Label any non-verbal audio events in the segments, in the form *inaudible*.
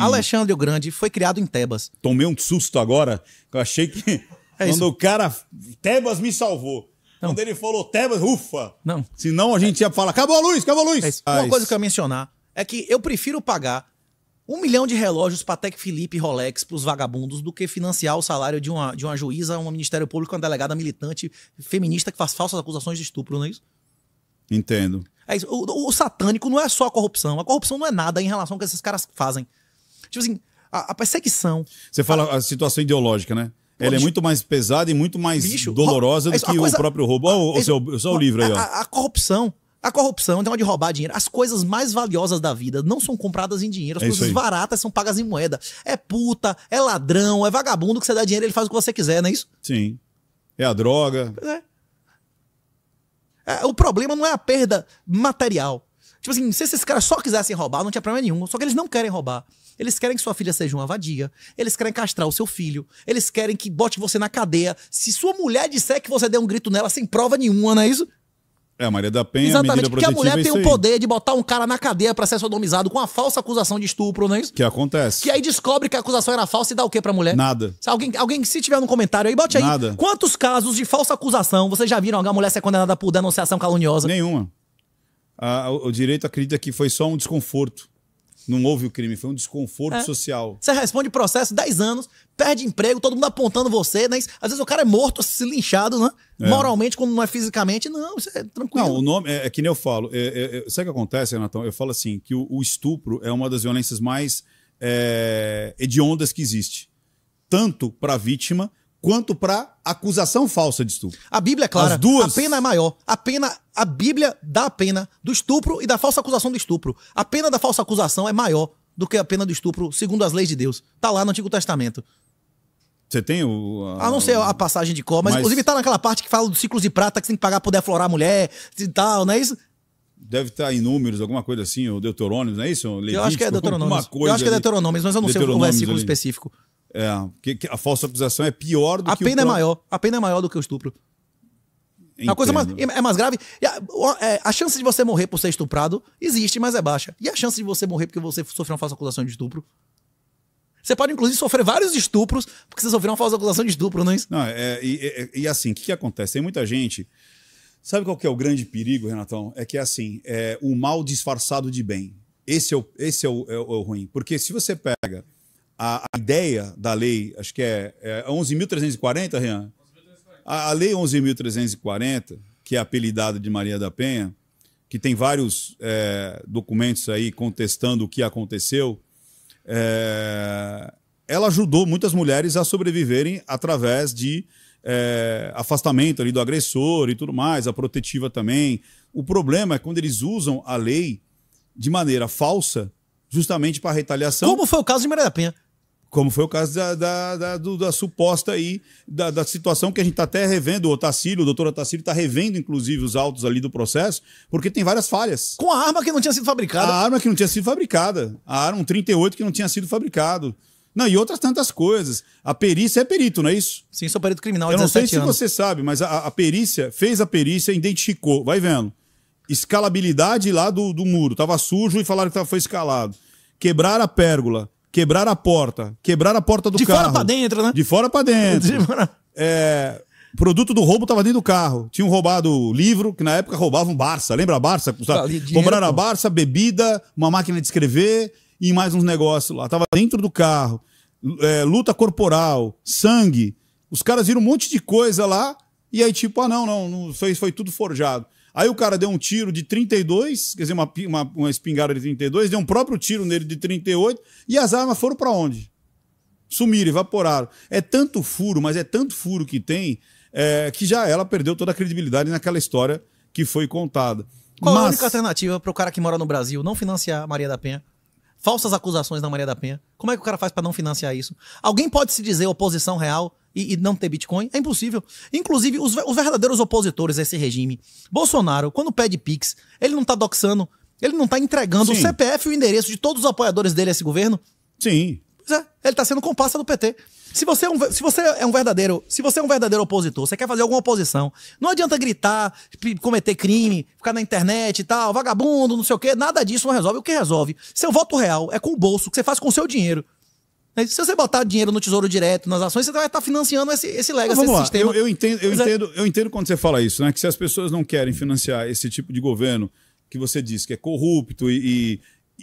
Alexandre o Grande foi criado em Tebas. Tomei um susto agora, eu achei que. *laughs* É quando o cara. Tebas me salvou. Não. Quando ele falou Tebas, ufa! Não. Senão a gente ia falar: acabou a luz, acabou a luz! É Uma ah, coisa que eu ia mencionar é que eu prefiro pagar um milhão de relógios para Tec Felipe e Rolex para os vagabundos do que financiar o salário de uma, de uma juíza, um Ministério Público, uma delegada militante feminista que faz falsas acusações de estupro, não é isso? Entendo. É isso. O, o, o satânico não é só a corrupção. A corrupção não é nada em relação ao que esses caras fazem. Tipo assim, a, a perseguição. Você fala a, a situação ideológica, né? Pô, Ela é muito mais pesada e muito mais bicho, dolorosa do é que coisa, o próprio roubo. Olha o, é seu, o seu livro aí, ó. A, a corrupção. A corrupção, então, de roubar dinheiro. As coisas mais valiosas da vida não são compradas em dinheiro. As é coisas baratas são pagas em moeda. É puta, é ladrão, é vagabundo que você dá dinheiro ele faz o que você quiser, não é isso? Sim. É a droga. É. É, o problema não é a perda material. Tipo assim, se esses caras só quisessem roubar, não tinha problema nenhum. Só que eles não querem roubar. Eles querem que sua filha seja uma vadia. Eles querem castrar o seu filho. Eles querem que bote você na cadeia. Se sua mulher disser que você deu um grito nela sem prova nenhuma, não é isso? É, a Maria da Penha. Exatamente, porque a mulher é tem o poder de botar um cara na cadeia para ser sodomizado com a falsa acusação de estupro, não é isso? Que acontece. Que aí descobre que a acusação era falsa e dá o quê pra mulher? Nada. Se alguém, alguém se tiver no comentário aí, bote aí. Nada. Quantos casos de falsa acusação vocês já viram alguma mulher ser condenada por denunciação caluniosa? Nenhuma. o direito acredita que foi só um desconforto. Não houve o crime, foi um desconforto é. social. Você responde processo, 10 anos, perde emprego, todo mundo apontando você, né? Às vezes o cara é morto, se linchado, né? É. Moralmente, quando não é fisicamente, não, isso é tranquilo. Não, o nome, é, é que nem eu falo, é, é, é sabe o que acontece, Renatão? Eu falo assim, que o, o estupro é uma das violências mais é, hediondas que existe. Tanto para a vítima, quanto para acusação falsa de estupro. A Bíblia é clara. As duas. A pena é maior. A pena, a Bíblia dá a pena do estupro e da falsa acusação do estupro. A pena da falsa acusação é maior do que a pena do estupro, segundo as leis de Deus. Tá lá no Antigo Testamento. Você tem o. A, ah, não sei a passagem de cor, mas, mas, inclusive tá naquela parte que fala dos ciclos de prata que você tem que pagar para poder aflorar a mulher e tal, não é isso? Deve estar tá em números, alguma coisa assim, o Deuteronômio, não é isso? Levítico, eu acho que é Deuteronômio. Eu acho que é Deuteronômio, mas eu não sei o versículo ali. específico. É, que, que a falsa acusação é pior do a que. A pena o... é maior. A pena é maior do que o estupro. Entendo. É a coisa mais, é mais grave. A, é, a, chance de você morrer por ser estuprado existe, mas é baixa. E a chance de você morrer porque você sofreu uma falsa acusação de estupro? Você pode, inclusive, sofrer vários estupros porque você sofreu uma falsa acusação de estupro, não é isso? Não, é, é e, e assim, o que, que acontece? Tem muita gente. Sabe qual que é o grande perigo, Renatão? É que assim, é o mal disfarçado de bem. Esse é o, esse é o, é o, é o ruim. Porque se você pega a, a ideia da lei, acho que é, é 11.340, Rian? A, a lei 11.340, que é apelidada de Maria da Penha, que tem vários é, documentos aí contestando o que aconteceu, é, ela ajudou muitas mulheres a sobreviverem através de é, afastamento ali do agressor e tudo mais, a protetiva também. O problema é quando eles usam a lei de maneira falsa, justamente para retaliação. Como foi o caso de Maria da Penha? Como foi o caso da, da, da, da suposta aí, da, da, situação que a gente está até revendo, o Otacílio, o doutor Otacílio está revendo, inclusive, os autos ali do processo, porque tem várias falhas. Com a arma que não tinha sido fabricada. A arma que não tinha sido fabricada. A arma um 38 que não tinha sido fabricado. Não, e outras tantas coisas. A perícia é perito, não é isso? Sim, sou perito criminal. Eu não sei se você sabe, mas a, a, perícia fez a perícia, identificou, vai vendo. Escalabilidade lá do, do muro. Estava sujo e falaram que foi escalado. Quebrar a pérgola. Quebrar a porta. Quebrar a porta do de carro. De fora pra dentro, né? De fora pra dentro. *laughs* É, produto do roubo tava dentro do carro. Tinham roubado livro, que na época roubavam Barça. Lembra tá, a Barça? Sabe? a Barça, bebida, uma máquina de escrever e mais uns negócios lá. Tava dentro do carro. É, luta corporal, sangue. Os caras viram um monte de coisa lá e aí tipo, ah não, não, não foi, foi tudo forjado. Aí o cara deu um tiro de 32, quer dizer, uma, uma, uma espingarda de 32, deu um próprio tiro nele de 38, e as armas foram para onde? Sumiram, evaporaram. É tanto furo, mas é tanto furo que tem, é, que já ela perdeu toda a credibilidade naquela história que foi contada. Qual mas... a única alternativa para o cara que mora no Brasil não financiar a Maria da Penha? Falsas acusações da Maria da Penha. Como é que o cara faz para não financiar isso? Alguém pode se dizer oposição real e, e, não ter Bitcoin? É impossível. Inclusive, os, os verdadeiros opositores a esse regime. Bolsonaro, quando pede Pix, ele não está doxando, ele não está entregando Sim. o CPF e o endereço de todos os apoiadores dele a esse governo? Sim. Pois é, ele está sendo compassa do PT. Se você, é um, se você é um verdadeiro, se você é um verdadeiro opositor, você quer fazer alguma oposição, não adianta gritar, cometer crime, ficar na internet e tal, vagabundo, não sei o quê, nada disso não resolve. O que resolve? Seu voto real é com o bolso, que você faz com o seu dinheiro. Né? Se você botar dinheiro no Tesouro Direto, nas ações, você vai estar tá financiando esse, esse legacy, Vamos esse sistema. Eu, eu, entendo, eu, é entendo, eu entendo quando você fala isso, né? Que se as pessoas não querem financiar esse tipo de governo que você diz que é corrupto e,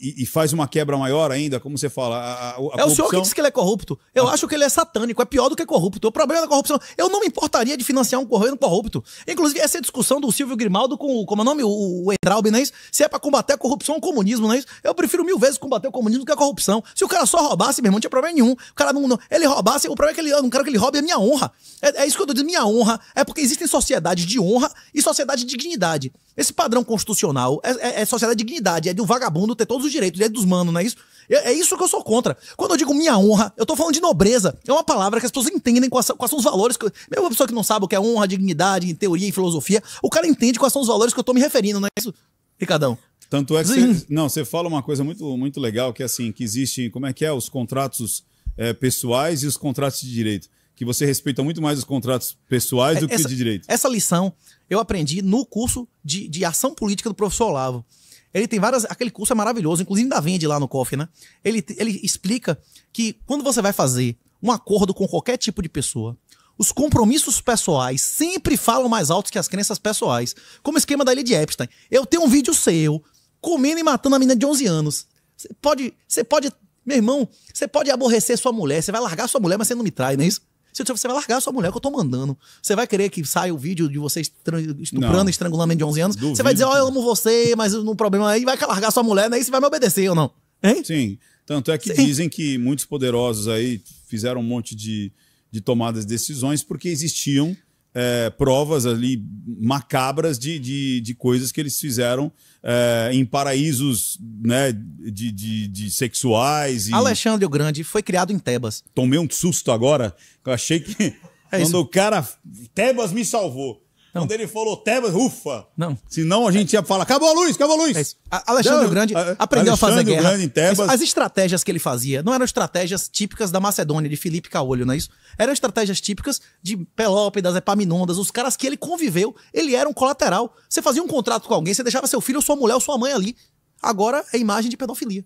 e, e, faz uma quebra maior ainda, como você fala. A, a, a é corrupção... o senhor que diz que ele é corrupto. Eu ah. acho que ele é satânico, é pior do que corrupto. O problema da corrupção. Eu não me importaria de financiar um governo corrupto. Inclusive, essa é discussão do Silvio Grimaldo com como é o nome? O, o Entraub, não é isso? Se é pra combater a corrupção ou o comunismo, não é isso? Eu prefiro mil vezes combater o comunismo do que a corrupção. Se o cara só roubasse, meu irmão, não tinha problema nenhum. O cara não. não ele roubasse, o problema é que ele, eu não quero que ele roube a é minha honra. É, é isso que eu tô dizendo, minha honra. É porque existem sociedades de honra e sociedade de dignidade. Esse padrão constitucional é, é, é sociedade de dignidade, é de um vagabundo tentou todos os direitos, direito dos manos, não é isso? É, é isso que eu sou contra. Quando eu digo minha honra, eu tô falando de nobreza. É uma palavra que as pessoas entendem quais, quais são os valores. Que, mesmo uma pessoa que não sabe o que é honra, dignidade, em teoria e filosofia, o cara entende quais são os valores que eu tô me referindo, não é isso, Ricardão? Tanto é que não, você fala uma coisa muito, muito legal, que é assim, que existem, como é que é, os contratos é, pessoais e os contratos de direito. Que você respeita muito mais os contratos pessoais do que de direito. Essa lição eu aprendi no curso de, de ação política do professor Olavo. Ele tem várias. Aquele curso é maravilhoso, inclusive ainda vende lá no Coffee, né? Ele, ele explica que quando você vai fazer um acordo com qualquer tipo de pessoa, os compromissos pessoais sempre falam mais altos que as crenças pessoais. Como esquema da Lady Epstein. Eu tenho um vídeo seu comendo e matando a menina de 11 anos. Você pode, você pode, meu irmão, você pode aborrecer sua mulher, você vai largar sua mulher, mas você não me trai, não é isso? Se você vai largar a sua mulher que eu tô mandando. Você vai querer que saia o vídeo de você estuprando, não. estrangulamento de 11 anos? Duvido, você vai dizer, ó, oh, eu amo você, mas no problema aí vai largar a sua mulher, né? E você vai me obedecer ou não? Hein? Sim. Tanto é que Sim. dizem que muitos poderosos aí fizeram um monte de, de tomadas de decisões porque existiam é, provas ali macabras de, de, de, coisas que eles fizeram é, em paraísos né, de, de, de sexuais. E... Alexandre o Grande foi criado em Tebas. Tomei um susto agora, eu achei que. É quando o cara. Tebas me salvou. Não. Quando ele falou Tebas, ufa! Não. Senão a gente ia falar, acabou a luz, acabou a luz! É Alexandre não, o Grande a, aprendeu Alexandre a fazer guerra. Grande, Tebas. As estratégias que ele fazia não eram estratégias típicas da Macedônia, de Filipe Caolho, não é isso? Eram estratégias típicas de Pelópidas, Epaminondas, os caras que ele conviveu, ele era um colateral. Você fazia um contrato com alguém, você deixava seu filho, sua mulher ou sua mãe ali. Agora é imagem de pedofilia.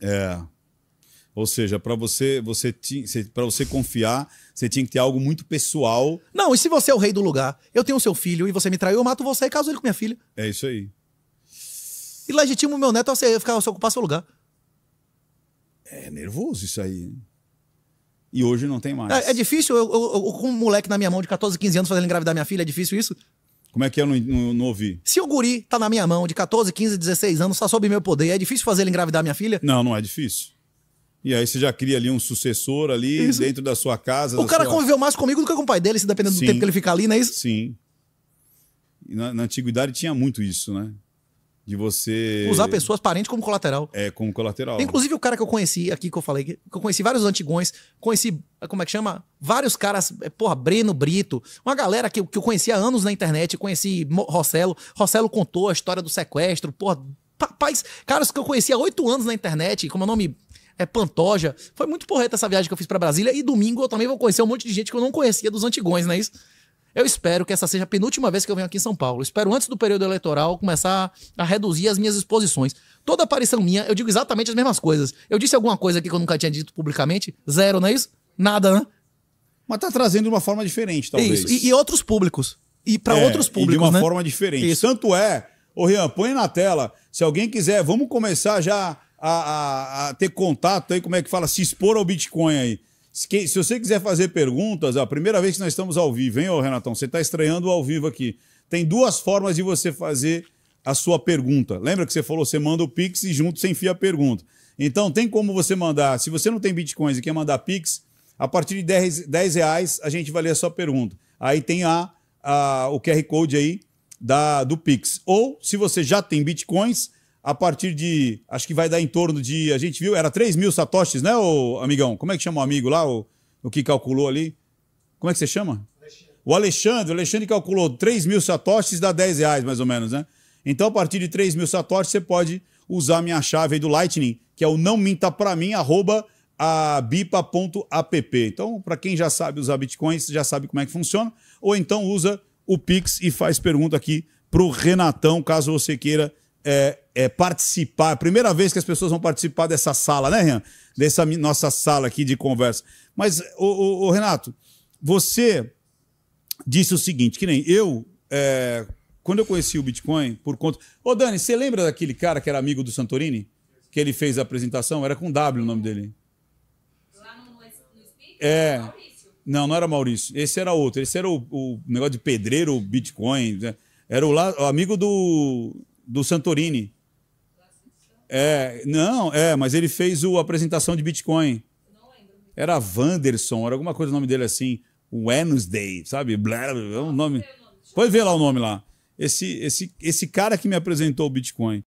É. Ou seja, para você você, para você confiar, você tinha que ter algo muito pessoal. Não, e se você é o rei do lugar, eu tenho seu filho e você me traiu, eu mato você e caso ele com minha filha. É isso aí. E legitimo meu neto a você ficar a ocupar seu lugar. É nervoso isso aí. E hoje não tem mais. É, é difícil, eu, eu, eu, com um moleque na minha mão de 14, 15 anos fazendo engravidar minha filha, é difícil isso? Como é que eu é não, não, não, ouvi? Se o guri tá na minha mão de 14, 15, 16 anos, só sob meu poder, é difícil fazer ele engravidar minha filha? Não, não é difícil. E aí você já cria ali um sucessor ali isso. dentro da sua casa. O cara sua... conviveu mais comigo do que com o pai dele, se dependendo Sim. do tempo que ele ficar ali, não é isso? Sim. Na, na, antiguidade tinha muito isso, né? De você. Usar pessoas parentes como colateral. É, como colateral. Inclusive, o cara que eu conheci aqui, que eu falei, que eu conheci vários antigões, conheci, como é que chama? Vários caras, é, porra, Breno Brito, uma galera que, que eu conhecia há anos na internet, conheci Rossello. Rossello contou a história do sequestro, porra, papais caras que eu conhecia há oito anos na internet, como é o nome é Pantoja. Foi muito porreta essa viagem que eu fiz para Brasília. E domingo eu também vou conhecer um monte de gente que eu não conhecia dos antigões, não é isso? Eu espero que essa seja a penúltima vez que eu venho aqui em São Paulo. Espero, antes do período eleitoral, começar a reduzir as minhas exposições. Toda aparição minha, eu digo exatamente as mesmas coisas. Eu disse alguma coisa aqui que eu nunca tinha dito publicamente? Zero, não é isso? Nada, né? Mas tá trazendo de uma forma diferente, talvez. Isso. E, e outros públicos. E para é, outros públicos. E de uma né? forma diferente. Isso. Tanto é, ô Rian, põe na tela. Se alguém quiser, vamos começar já a, a, a, ter contato aí, como é que fala, se expor ao Bitcoin aí? Se, se você quiser fazer perguntas, é a primeira vez que nós estamos ao vivo, hein, ô Renatão? Você está estreando ao vivo aqui. Tem duas formas de você fazer a sua pergunta. Lembra que você falou, você manda o Pix e junto você enfia a pergunta. Então, tem como você mandar, se você não tem Bitcoins e quer mandar Pix, a partir de 10, 10 reais a gente vai ler a sua pergunta. Aí tem a, a o QR Code aí da, do Pix. Ou, se você já tem Bitcoins a partir de. Acho que vai dar em torno de. A gente viu, era 3 mil satoshis, né, ô, amigão? Como é que chama o amigo lá, o, o que calculou ali? Como é que você chama? Alexandre. O Alexandre. O Alexandre calculou 3 mil satoshis dá 10 reais, mais ou menos, né? Então, a partir de 3 mil satoshis, você pode usar a minha chave aí do Lightning, que é o não minta para mim, arroba a bipa.app. Então, para quem já sabe usar bitcoins, já sabe como é que funciona, ou então usa o Pix e faz pergunta aqui pro Renatão, caso você queira é, é, participar, é primeira vez que as pessoas vão participar dessa sala, né, Renan? Dessa nossa sala aqui de conversa. Mas, o, Renato, você disse o seguinte, que nem eu, é, quando eu conheci o Bitcoin, por conta... Ô, Dani, você lembra daquele cara que era amigo do Santorini? Que ele fez a apresentação? Era com W o nome dele. Lá no, É. Não, não era Maurício. Esse era outro. Esse era o, o negócio de pedreiro, Bitcoin. Né? Era o, o amigo do do Santorini. É, não, é, mas ele fez o, a apresentação de Bitcoin. Era Wanderson, era alguma coisa o nome dele assim. Wednesday, sabe? Blá, blá, blá, um nome. Pode ver lá o nome lá. Esse, esse, esse cara que me apresentou o Bitcoin.